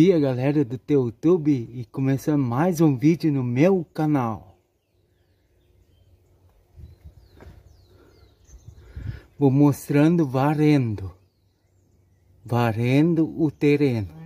dia galera do teu YouTube e começando mais um vídeo no meu canal. Vou mostrando varrendo, varrendo o terreno.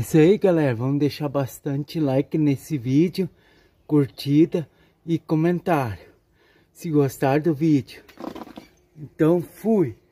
Isso aí, galera. Vamos deixar bastante like nesse vídeo, curtida e comentário. Se gostar do vídeo. Então, fui.